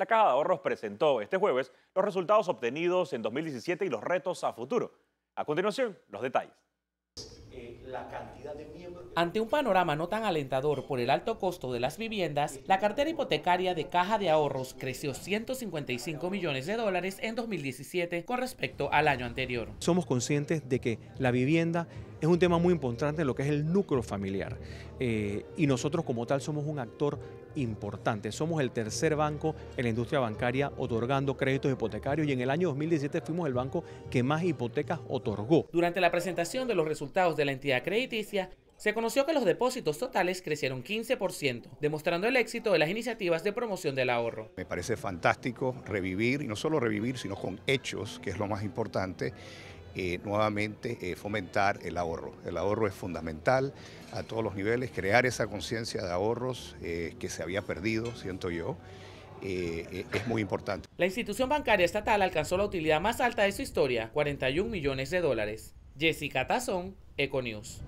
la Caja de Ahorros presentó este jueves los resultados obtenidos en 2017 y los retos a futuro. A continuación, los detalles. Ante un panorama no tan alentador por el alto costo de las viviendas, la cartera hipotecaria de Caja de Ahorros creció 155 millones de dólares en 2017 con respecto al año anterior. Somos conscientes de que la vivienda es un tema muy importante en lo que es el núcleo familiar. Eh, y nosotros como tal somos un actor importante. Somos el tercer banco en la industria bancaria otorgando créditos hipotecarios y en el año 2017 fuimos el banco que más hipotecas otorgó. Durante la presentación de los resultados de la entidad crediticia, se conoció que los depósitos totales crecieron 15%, demostrando el éxito de las iniciativas de promoción del ahorro. Me parece fantástico revivir, y no solo revivir, sino con hechos, que es lo más importante, eh, nuevamente eh, fomentar el ahorro. El ahorro es fundamental a todos los niveles, crear esa conciencia de ahorros eh, que se había perdido, siento yo. es muy importante. La institución bancaria estatal alcanzó la utilidad más alta de su historia, 41 millones de dólares. Jessica Tazón, Econews.